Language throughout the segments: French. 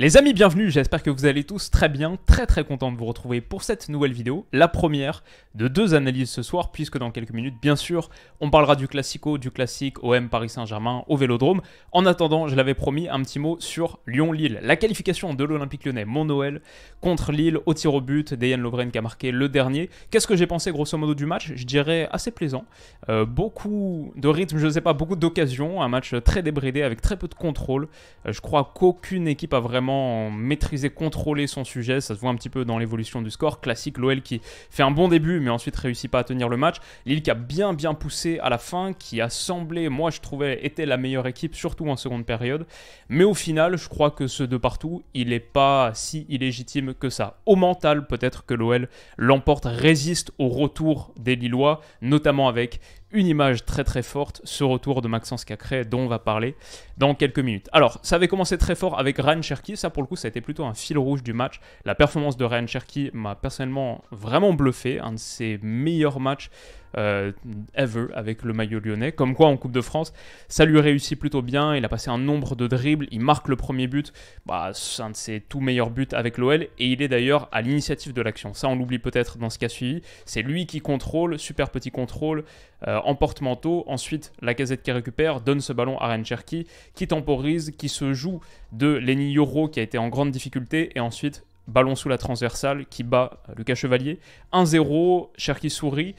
Les amis, bienvenue, j'espère que vous allez tous très bien, très très content de vous retrouver pour cette nouvelle vidéo, la première de deux analyses ce soir, puisque dans quelques minutes, bien sûr, on parlera du Classico, du classique OM Paris Saint-Germain au Vélodrome. En attendant, je l'avais promis, un petit mot sur Lyon-Lille, la qualification de l'Olympique lyonnais, mon Noël, contre Lille, au tir au but, Dayan Lovren qui a marqué le dernier. Qu'est-ce que j'ai pensé grosso modo du match Je dirais assez plaisant, euh, beaucoup de rythme, je ne sais pas, beaucoup d'occasions, un match très débridé avec très peu de contrôle, euh, je crois qu'aucune équipe a vraiment maîtriser, contrôler son sujet. Ça se voit un petit peu dans l'évolution du score. Classique, l'OL qui fait un bon début, mais ensuite réussit pas à tenir le match. Lille qui a bien, bien poussé à la fin, qui a semblé, moi je trouvais, était la meilleure équipe, surtout en seconde période. Mais au final, je crois que ce de partout, il n'est pas si illégitime que ça. Au mental, peut-être que l'OL l'emporte, résiste au retour des Lillois, notamment avec une image très très forte, ce retour de Maxence Cacré dont on va parler dans quelques minutes. Alors, ça avait commencé très fort avec Ryan Cherky, ça pour le coup, ça a été plutôt un fil rouge du match. La performance de Ryan Cherky m'a personnellement vraiment bluffé, un de ses meilleurs matchs euh, ever avec le maillot lyonnais. Comme quoi, en Coupe de France, ça lui réussit plutôt bien. Il a passé un nombre de dribbles, il marque le premier but, bah, c'est un de ses tout meilleurs buts avec l'OL, et il est d'ailleurs à l'initiative de l'action. Ça, on l'oublie peut-être dans ce cas suivi. C'est lui qui contrôle, super petit contrôle, euh, en porte-manteau. Ensuite, la casette qui récupère donne ce ballon à Cherki, qui temporise, qui se joue de Lenny Yoro, qui a été en grande difficulté, et ensuite ballon sous la transversale qui bat Lucas Chevalier. 1-0, Cherki sourit.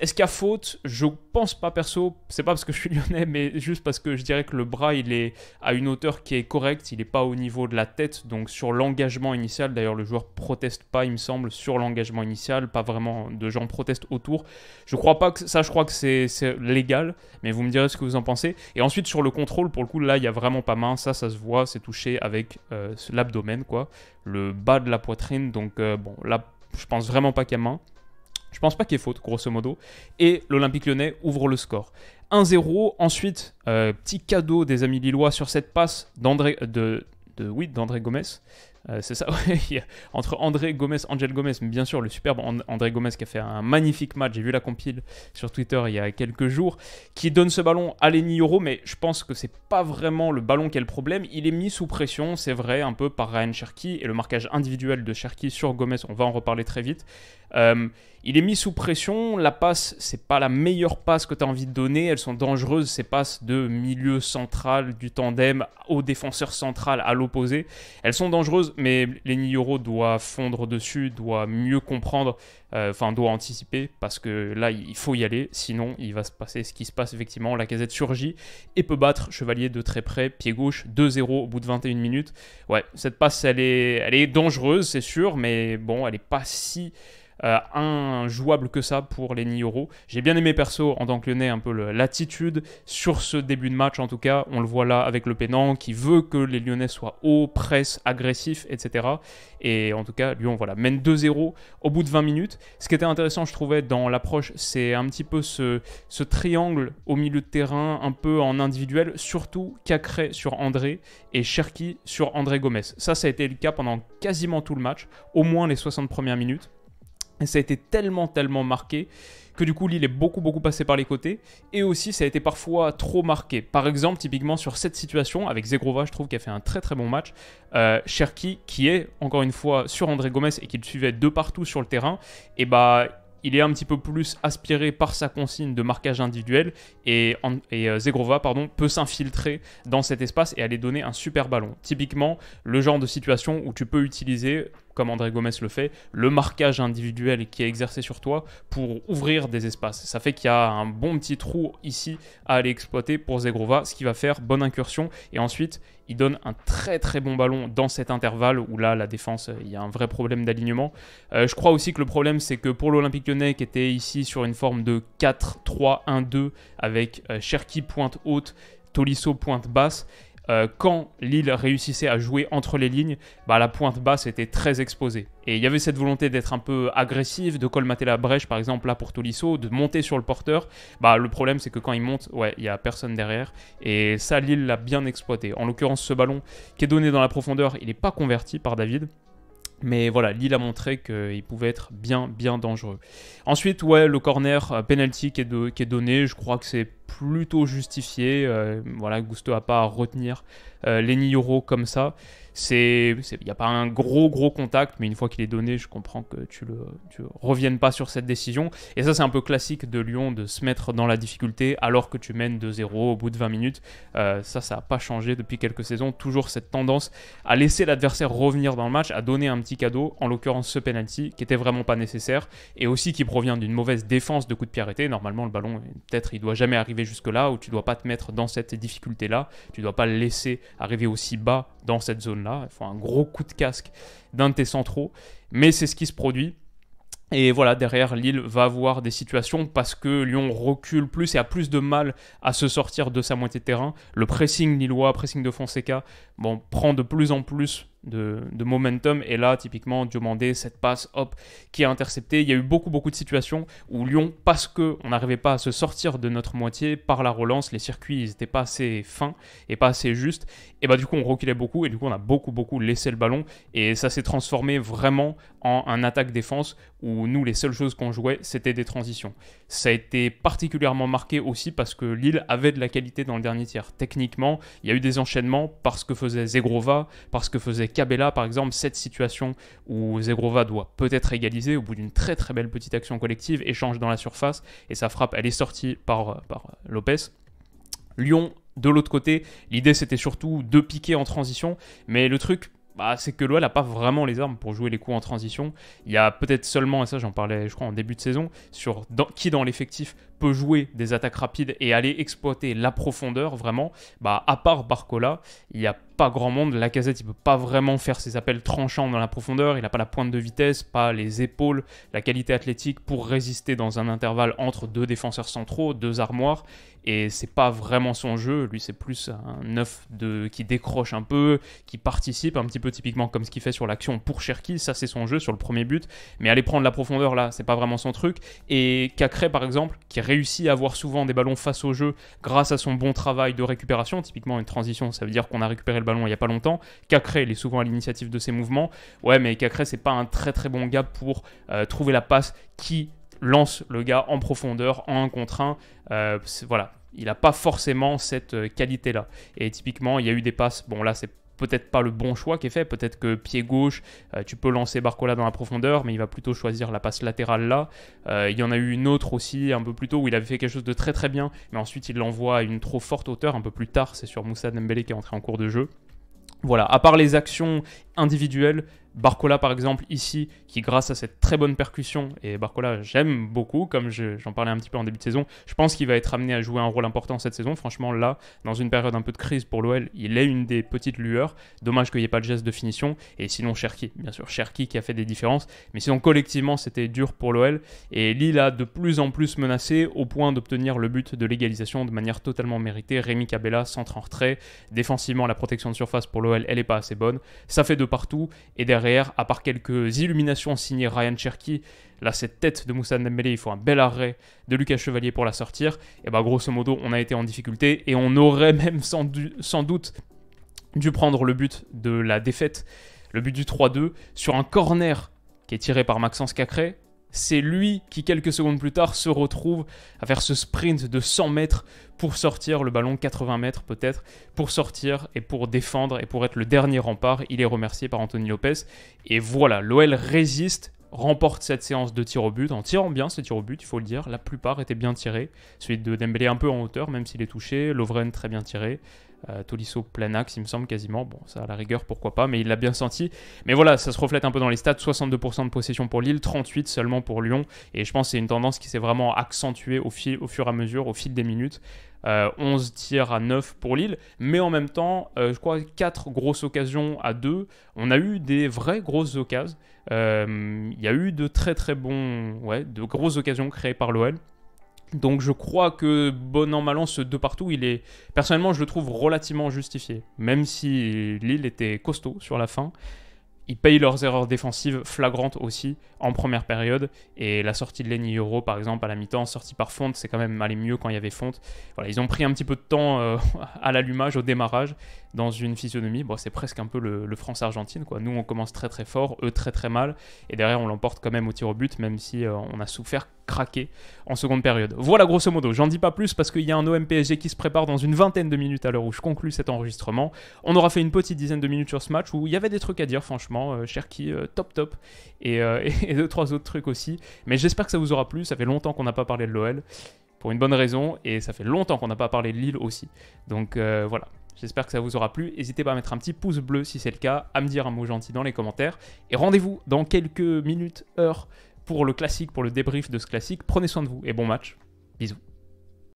Est-ce qu'il y a faute Je pense pas perso. C'est pas parce que je suis lyonnais, mais juste parce que je dirais que le bras, il est à une hauteur qui est correcte. Il n'est pas au niveau de la tête. Donc sur l'engagement initial, d'ailleurs, le joueur proteste pas, il me semble, sur l'engagement initial. Pas vraiment de gens protestent autour. Je crois pas que ça, je crois que c'est légal. Mais vous me direz ce que vous en pensez. Et ensuite sur le contrôle, pour le coup, là, il n'y a vraiment pas main. Ça, ça se voit. C'est touché avec euh, l'abdomen, quoi. Le bas de la poitrine. Donc euh, bon, là, je pense vraiment pas qu'il y a main. Je pense pas qu'il y ait faute, grosso modo. Et l'Olympique lyonnais ouvre le score. 1-0. Ensuite, euh, petit cadeau des amis lillois sur cette passe d'André de, de, d'André Gomez. Euh, c'est ça, Entre André Gomez, Angel Gomez, mais bien sûr le superbe André Gomez qui a fait un magnifique match. J'ai vu la compile sur Twitter il y a quelques jours, qui donne ce ballon à Lenny Euro, mais je pense que c'est pas vraiment le ballon qui est le problème. Il est mis sous pression, c'est vrai, un peu par Ryan Cherky et le marquage individuel de Cherky sur Gomez. On va en reparler très vite. Euh, il est mis sous pression, la passe, c'est pas la meilleure passe que tu as envie de donner, elles sont dangereuses, ces passes de milieu central du tandem au défenseur central à l'opposé. Elles sont dangereuses mais Lenny Euro doit fondre dessus, doit mieux comprendre, euh, enfin doit anticiper, parce que là il faut y aller, sinon il va se passer ce qui se passe effectivement. La casette surgit et peut battre Chevalier de très près, pied gauche, 2-0 au bout de 21 minutes. Ouais, cette passe elle est, elle est dangereuse, c'est sûr, mais bon, elle n'est pas si un euh, injouable que ça pour les Nioro. J'ai bien aimé perso en tant que lyonnais un peu l'attitude sur ce début de match en tout cas. On le voit là avec le pénant qui veut que les lyonnais soient haut, presse, agressifs etc. Et en tout cas, Lyon voilà, mène 2-0 au bout de 20 minutes. Ce qui était intéressant, je trouvais, dans l'approche, c'est un petit peu ce, ce triangle au milieu de terrain, un peu en individuel, surtout Cacré sur André et Cherki sur André Gomez. Ça, ça a été le cas pendant quasiment tout le match, au moins les 60 premières minutes. Et ça a été tellement, tellement marqué que du coup Lille est beaucoup beaucoup passé par les côtés et aussi ça a été parfois trop marqué. Par exemple, typiquement sur cette situation avec Zegrova, je trouve qu'il a fait un très très bon match. Euh, Cherki qui est encore une fois sur André Gomez et qui le suivait de partout sur le terrain, et eh bah, il est un petit peu plus aspiré par sa consigne de marquage individuel et, et euh, Zegrova pardon, peut s'infiltrer dans cet espace et aller donner un super ballon. Typiquement, le genre de situation où tu peux utiliser comme André Gomes le fait, le marquage individuel qui est exercé sur toi pour ouvrir des espaces. Ça fait qu'il y a un bon petit trou ici à aller exploiter pour Zegrova, ce qui va faire bonne incursion. Et ensuite, il donne un très très bon ballon dans cet intervalle où là, la défense, il y a un vrai problème d'alignement. Euh, je crois aussi que le problème, c'est que pour l'Olympique lyonnais, qui était ici sur une forme de 4-3-1-2 avec euh, Cherki pointe haute, Tolisso pointe basse, euh, quand Lille réussissait à jouer entre les lignes, bah, la pointe basse était très exposée. Et il y avait cette volonté d'être un peu agressive, de colmater la brèche par exemple là pour Tolisso, de monter sur le porteur. Bah, le problème c'est que quand il monte, ouais, il n'y a personne derrière. Et ça, Lille l'a bien exploité. En l'occurrence, ce ballon qui est donné dans la profondeur, il n'est pas converti par David. Mais voilà, Lille a montré qu'il pouvait être bien, bien dangereux. Ensuite, ouais, le corner euh, penalty qui est donné, je crois que c'est plutôt justifié. Euh, voilà, Gusto n'a pas à retenir euh, les Euro comme ça c'est il n'y a pas un gros gros contact mais une fois qu'il est donné je comprends que tu le reviennes pas sur cette décision et ça c'est un peu classique de Lyon de se mettre dans la difficulté alors que tu mènes 2-0 au bout de 20 minutes euh, ça ça n'a pas changé depuis quelques saisons toujours cette tendance à laisser l'adversaire revenir dans le match à donner un petit cadeau en l'occurrence ce penalty qui était vraiment pas nécessaire et aussi qui provient d'une mauvaise défense de coup de pied arrêté normalement le ballon peut-être il doit jamais arriver jusque là ou tu dois pas te mettre dans cette difficulté là tu dois pas le laisser arriver aussi bas dans cette zone-là. Il faut un gros coup de casque d'un de tes centraux. Mais c'est ce qui se produit. Et voilà, derrière, Lille va avoir des situations parce que Lyon recule plus et a plus de mal à se sortir de sa moitié de terrain. Le pressing lillois, pressing de Fonseca, bon, prend de plus en plus de, momentum. Et là, typiquement, Diomandé, cette passe, hop, qui a intercepté. Il y a eu beaucoup, beaucoup de situations où Lyon, parce qu'on n'arrivait pas à se sortir de notre moitié par la relance, les circuits, ils n'étaient pas assez fins et pas assez justes. Et bah, du coup, on reculait beaucoup et du coup, on a beaucoup, beaucoup laissé le ballon. Et ça s'est transformé vraiment en un attaque-défense où nous, les seules choses qu'on jouait, c'était des transitions. Ça a été particulièrement marqué aussi parce que Lille avait de la qualité dans le dernier tiers. Techniquement, il y a eu des enchaînements parce que faisait Zegrova, parce que faisait Cabella, par exemple, cette situation où Zegrova doit peut-être égaliser au bout d'une très très belle petite action collective, échange dans la surface, et sa frappe, elle est sortie par, par Lopez. Lyon, de l'autre côté, l'idée c'était surtout de piquer en transition, mais le truc bah, c'est que l'OL n'a pas vraiment les armes pour jouer les coups en transition. Il y a peut-être seulement, et ça j'en parlais je crois en début de saison, sur qui dans l'effectif peut jouer des attaques rapides et aller exploiter la profondeur, vraiment, bah, à part Barcola, il n'y a pas grand monde. La casette, il peut pas vraiment faire ses appels tranchants dans la profondeur. Il n'a pas la pointe de vitesse, pas les épaules, la qualité athlétique pour résister dans un intervalle entre deux défenseurs centraux, deux armoires. Et c'est pas vraiment son jeu. Lui, c'est plus un 9 de... qui décroche un peu, qui participe un petit peu typiquement comme ce qu'il fait sur l'action pour Cherki. Ça, c'est son jeu sur le premier but. Mais aller prendre la profondeur là, c'est pas vraiment son truc. Et Cacré, par exemple, qui réussit à avoir souvent des ballons face au jeu grâce à son bon travail de récupération. Typiquement, une transition, ça veut dire qu'on a récupéré le ballon il n'y a pas longtemps. Cacré, il est souvent à l'initiative de ses mouvements. Ouais, mais Cacré, c'est pas un très très bon gars pour euh, trouver la passe qui lance le gars en profondeur, en 1 contre 1. Euh, voilà, il n'a pas forcément cette euh, qualité-là. Et typiquement, il y a eu des passes, bon là c'est peut-être pas le bon choix qui est fait. Peut-être que pied gauche, euh, tu peux lancer Barcola dans la profondeur, mais il va plutôt choisir la passe latérale là. Euh, il y en a eu une autre aussi un peu plus tôt où il avait fait quelque chose de très très bien, mais ensuite il l'envoie à une trop forte hauteur un peu plus tard. C'est sur Moussa Dembélé qui est entré en cours de jeu. Voilà, à part les actions individuel. Barcola, par exemple, ici, qui grâce à cette très bonne percussion, et Barcola, j'aime beaucoup, comme j'en parlais un petit peu en début de saison, je pense qu'il va être amené à jouer un rôle important cette saison. Franchement, là, dans une période un peu de crise pour l'OL, il est une des petites lueurs. Dommage qu'il n'y ait pas de geste de finition. Et sinon, Cherki, bien sûr, Cherki qui a fait des différences. Mais sinon, collectivement, c'était dur pour l'OL. Et Lille a de plus en plus menacé, au point d'obtenir le but de l'égalisation de manière totalement méritée. Rémi Cabella, centre en retrait. Défensivement, la protection de surface pour l'OL, elle n'est pas assez bonne. Ça fait de partout. Et derrière, à part quelques illuminations signées Ryan Cherky, là, cette tête de Moussa Dembélé, il faut un bel arrêt de Lucas Chevalier pour la sortir. Et bah, grosso modo, on a été en difficulté et on aurait même sans, sans doute dû prendre le but de la défaite, le but du 3-2, sur un corner qui est tiré par Maxence Cacré, c'est lui qui quelques secondes plus tard se retrouve à faire ce sprint de 100 mètres pour sortir le ballon, 80 mètres peut-être, pour sortir et pour défendre et pour être le dernier rempart. Il est remercié par Anthony Lopez. Et voilà, l'OL résiste remporte cette séance de tir au but en tirant bien ces tirs au but, il faut le dire. La plupart étaient bien tirés. Celui de Dembélé un peu en hauteur, même s'il est touché. Lovren très bien tiré. Euh, Tolisso plein axe, il me semble quasiment. Bon, ça à la rigueur, pourquoi pas, mais il l'a bien senti. Mais voilà, ça se reflète un peu dans les stats 62% de possession pour Lille, 38 seulement pour Lyon. Et je pense que c'est une tendance qui s'est vraiment accentuée au, au fur et à mesure, au fil des minutes. 11 euh, tirs à 9 pour Lille, mais en même temps, euh, je crois 4 grosses occasions à 2. On a eu des vraies grosses occasions. Il euh, y a eu de très très bons, ouais, de grosses occasions créées par l'OL. Donc je crois que bon en mal ce de partout, il est personnellement je le trouve relativement justifié, même si l'île était costaud sur la fin ils payent leurs erreurs défensives flagrantes aussi en première période. Et la sortie de Lenny Euro, par exemple, à la mi-temps, sortie par Fonte, c'est quand même allé mieux quand il y avait Fonte. Voilà, ils ont pris un petit peu de temps euh, à l'allumage, au démarrage, dans une physionomie. Bon, c'est presque un peu le, France-Argentine. quoi. Nous, on commence très très fort, eux très très mal. Et derrière, on l'emporte quand même au tir au but, même si euh, on a souffert craquer en seconde période. Voilà, grosso modo. J'en dis pas plus parce qu'il y a un om qui se prépare dans une vingtaine de minutes à l'heure où je conclue cet enregistrement. On aura fait une petite dizaine de minutes sur ce match où il y avait des trucs à dire, franchement. Euh, cher Cherki, euh, top top. Et, euh, et, deux, trois autres trucs aussi. Mais j'espère que ça vous aura plu. Ça fait longtemps qu'on n'a pas parlé de l'OL. Pour une bonne raison. Et ça fait longtemps qu'on n'a pas parlé de Lille aussi. Donc voilà. J'espère que ça vous aura plu. N'hésitez pas à mettre un petit pouce bleu si c'est le cas, à me dire un mot gentil dans les commentaires. Et rendez-vous dans quelques minutes, heure pour le classique, pour le débrief de ce classique. Prenez soin de vous et bon match. Bisous.